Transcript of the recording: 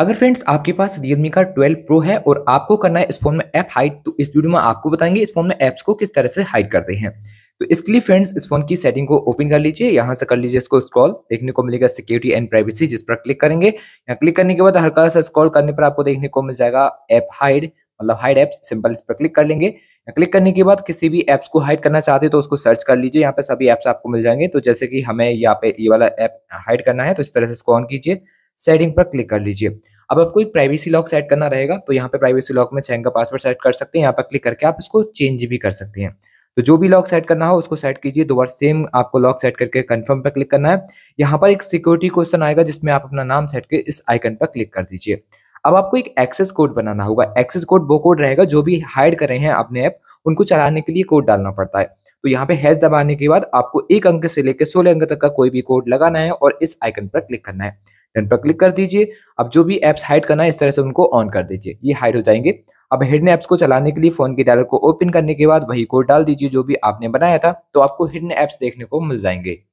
अगर फ्रेंड्स आपके पास रियलमी का 12 प्रो है और आपको करना है इस फोन में ऐप हाइड तो इस वीडियो में आपको बताएंगे इस फोन में ऐप्स को किस तरह से हाइड करते हैं तो इसके लिए फ्रेंड्स इस फोन की सेटिंग को ओपन कर लीजिए यहाँ से कर लीजिए इसको स्क्रॉल देखने को मिलेगा सिक्योरिटी एंड प्राइवेसी जिस पर क्लिक करेंगे यहाँ क्लिक करने के बाद हर सा स्क्रॉल करने पर आपको देखने को मिल जाएगा ऐप हाइड मतलब हाइड एप्स सिंपल इस पर क्लिक कर लेंगे क्लिक करने के बाद किसी भी एप्स को हाइड करना चाहते हैं तो उसको सर्च कर लीजिए यहाँ पे सभी ऐप्स आपको मिल जाएंगे तो जैसे कि हमें यहाँ पे ये वाला एप हाइड करना है तो इस तरह से इसको ऑन कीजिए सेटिंग पर क्लिक कर लीजिए अब आपको एक प्राइवेसी लॉक सेट करना रहेगा तो यहाँ पे प्राइवेसी लॉक में छेंग का पासवर्ड सेट कर सकते हैं यहाँ पर क्लिक करके आप इसको चेंज भी कर सकते हैं तो जो भी लॉक सेट करना हो उसको सेट कीजिए दोबारा सेम आपको लॉक सेट करके कंफर्म पर क्लिक करना है यहाँ पर एक सिक्योरिटी क्वेश्चन आएगा जिसमें आप अपना नाम सेट के इस आइकन पर क्लिक कर दीजिए अब आपको एक एक्सेस कोड बनाना होगा एक्सेस कोड वो कोड रहेगा जो भी हाइड कर रहे हैं अपने ऐप उनको चलाने के लिए कोड डालना पड़ता है तो यहाँ पे हैज दबाने के बाद आपको एक अंक से लेकर सोलह अंक तक का कोई भी कोड लगाना है और इस आइकन पर क्लिक करना है डन पर क्लिक कर दीजिए अब जो भी ऐप्स हाइड करना है इस तरह से उनको ऑन कर दीजिए ये हाइड हो जाएंगे अब हिडन एप्स को चलाने के लिए फोन के डायलर को ओपन करने के बाद वही कोड डाल दीजिए जो भी आपने बनाया था तो आपको हिडन ऐप्स देखने को मिल जाएंगे